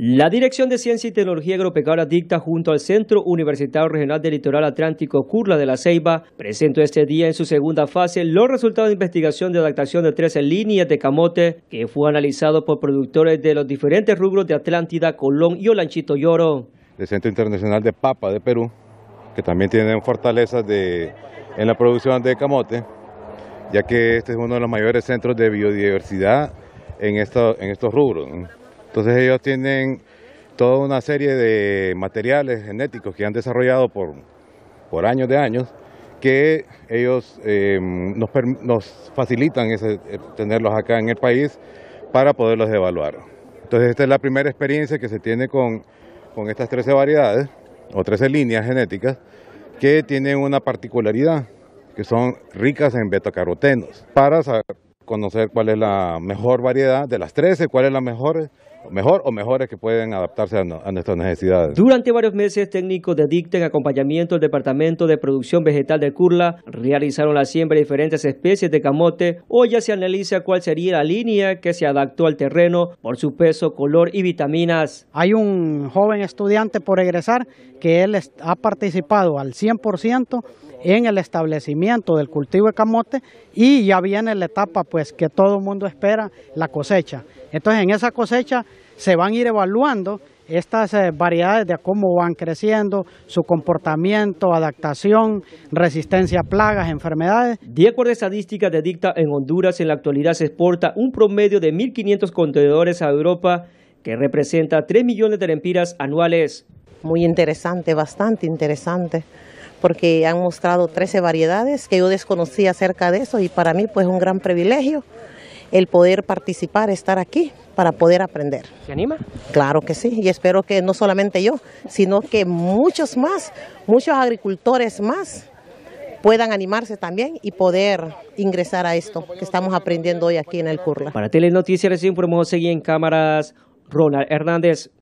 La Dirección de Ciencia y Tecnología Agropecuaria dicta junto al Centro Universitario Regional del Litoral Atlántico Curla de la Ceiba presentó este día en su segunda fase los resultados de investigación de adaptación de 13 líneas de camote que fue analizado por productores de los diferentes rubros de Atlántida, Colón y Olanchito Lloro. El Centro Internacional de Papa de Perú, que también tiene fortalezas en la producción de camote, ya que este es uno de los mayores centros de biodiversidad en, en estos rubros. Entonces ellos tienen toda una serie de materiales genéticos que han desarrollado por, por años de años que ellos em, nos, facilitan ese, eh, tenerlos acá en el país para poderlos evaluar. Entonces esta es la primera experiencia que se tiene con, estas 13 variedades o 13 líneas genéticas que tienen una particularidad, que son ricas en betacarotenos. Para saber conocer cuál es la mejor variedad de las 13, cuál es la mejor mejor o mejores que pueden adaptarse a, nuestras necesidades. Durante varios meses, técnicos de dicta en acompañamiento del Departamento de Producción Vegetal de Curla realizaron la siembra de diferentes especies de camote. Hoy ya se analiza cuál sería la línea que se adaptó al terreno por su peso, color y vitaminas. Hay un joven estudiante por egresar que él ha participado al 100% en el establecimiento del cultivo de camote y ya viene la etapa pues, pues, que todo el mundo espera, la cosecha. Entonces en esa cosecha se van a ir evaluando estas eh, variedades de cómo van creciendo, su comportamiento, adaptación, resistencia a plagas, enfermedades. De acuerdo a estadísticas de Dicta en Honduras, en la actualidad se exporta un promedio de 1.500 contenedores a Europa, que representa 3 millones de lempiras anuales. Muy interesante, bastante interesante porque han mostrado 13 variedades que yo desconocía acerca de eso y para mí pues es un gran privilegio el poder participar, estar aquí para poder aprender. ¿Se anima? Claro que sí, y espero que no solamente yo, sino que muchos más, muchos agricultores más puedan animarse también y poder ingresar a esto que estamos aprendiendo hoy aquí en el Curla. Para Telenoticias recién seguir en cámaras Ronald Hernández.